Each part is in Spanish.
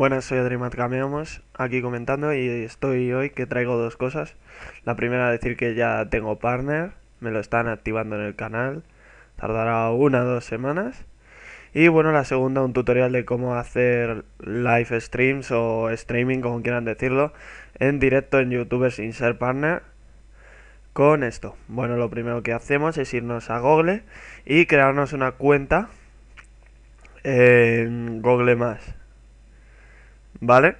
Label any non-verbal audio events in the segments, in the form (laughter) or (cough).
Buenas, soy Adri Matcameomos, aquí comentando y estoy hoy que traigo dos cosas. La primera decir que ya tengo partner, me lo están activando en el canal, tardará una o dos semanas. Y bueno, la segunda, un tutorial de cómo hacer live streams o streaming, como quieran decirlo, en directo en YouTube sin ser partner. Con esto, bueno, lo primero que hacemos es irnos a Google y crearnos una cuenta en Google Más ¿vale?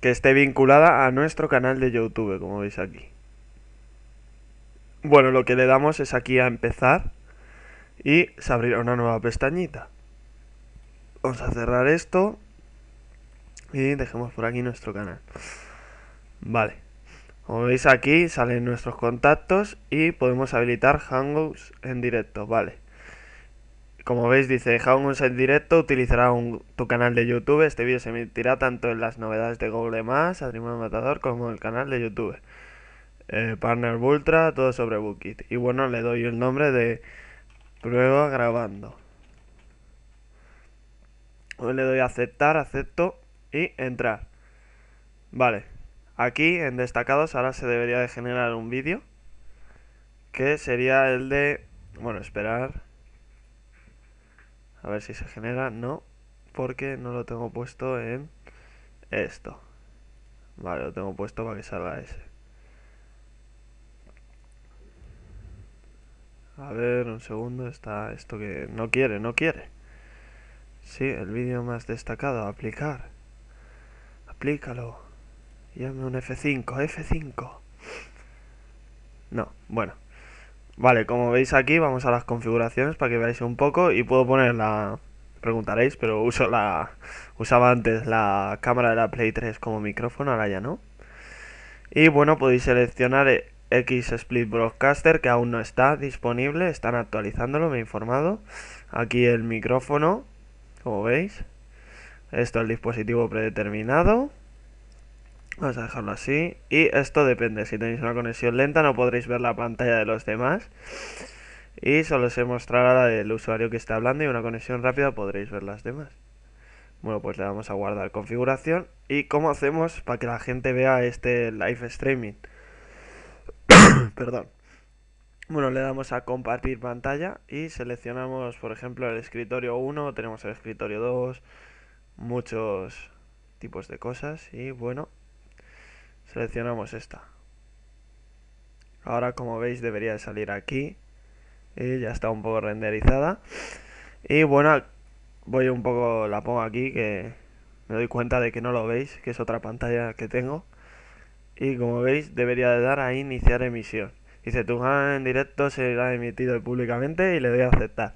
Que esté vinculada a nuestro canal de YouTube, como veis aquí. Bueno, lo que le damos es aquí a empezar y se abrirá una nueva pestañita. Vamos a cerrar esto y dejemos por aquí nuestro canal. Vale. Como veis aquí salen nuestros contactos y podemos habilitar Hangouts en directo, vale. Como veis dice, un set directo utilizará tu canal de YouTube. Este vídeo se emitirá tanto en las novedades de Google+, e Adrián Matador, como en el canal de YouTube. Eh, Partner Ultra, todo sobre Bookit. Y bueno, le doy el nombre de prueba grabando. le doy a aceptar, acepto y entrar. Vale, aquí en destacados ahora se debería de generar un vídeo que sería el de, bueno, esperar a ver si se genera. No, porque no lo tengo puesto en esto. Vale, lo tengo puesto para que salga ese. A ver, un segundo. Está esto que no quiere, no quiere. Sí, el vídeo más destacado. Aplicar. Aplícalo. Llame un F5, F5. No, bueno. Vale, como veis aquí vamos a las configuraciones para que veáis un poco y puedo poner la... Preguntaréis, pero uso la... usaba antes la cámara de la Play 3 como micrófono, ahora ya no. Y bueno, podéis seleccionar e, X Split Broadcaster que aún no está disponible, están actualizándolo, me he informado. Aquí el micrófono, como veis. Esto es el dispositivo predeterminado. Vamos a dejarlo así. Y esto depende, si tenéis una conexión lenta no podréis ver la pantalla de los demás. Y solo se mostrará la del usuario que está hablando y una conexión rápida podréis ver las demás. Bueno, pues le damos a guardar configuración. ¿Y cómo hacemos para que la gente vea este live streaming? (coughs) Perdón. Bueno, le damos a compartir pantalla y seleccionamos, por ejemplo, el escritorio 1, tenemos el escritorio 2, muchos tipos de cosas y bueno, seleccionamos esta ahora como veis debería salir aquí y ya está un poco renderizada y bueno voy un poco la pongo aquí que me doy cuenta de que no lo veis que es otra pantalla que tengo y como veis debería de dar a iniciar emisión dice tu GAN en directo será emitido públicamente y le doy a aceptar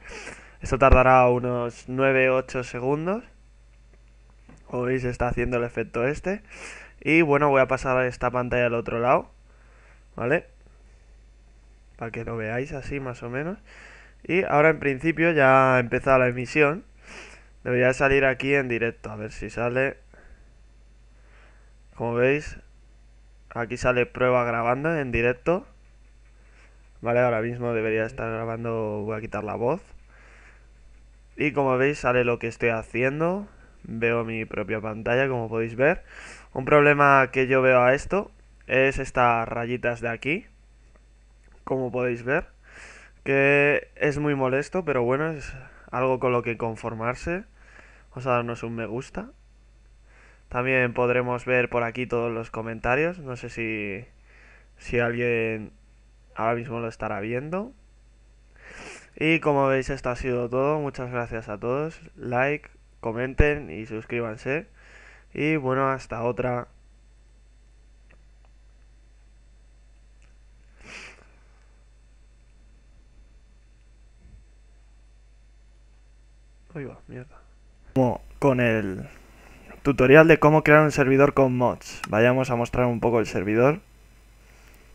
esto tardará unos 9-8 segundos como veis está haciendo el efecto este. Y bueno, voy a pasar esta pantalla al otro lado. ¿Vale? Para que lo veáis así más o menos. Y ahora en principio ya ha empezado la emisión. Debería salir aquí en directo. A ver si sale. Como veis, aquí sale prueba grabando en directo. Vale, ahora mismo debería estar grabando. Voy a quitar la voz. Y como veis, sale lo que estoy haciendo veo mi propia pantalla, como podéis ver. Un problema que yo veo a esto es estas rayitas de aquí, como podéis ver, que es muy molesto, pero bueno, es algo con lo que conformarse. Vamos a darnos un me gusta. También podremos ver por aquí todos los comentarios. No sé si, alguien ahora mismo lo estará viendo. Y como veis, esto ha sido todo. Muchas gracias a todos. Like, comenten y suscríbanse. Y bueno, hasta otra. Ahí va, mierda. con el tutorial de cómo crear un servidor con mods. Vayamos a mostrar un poco el servidor.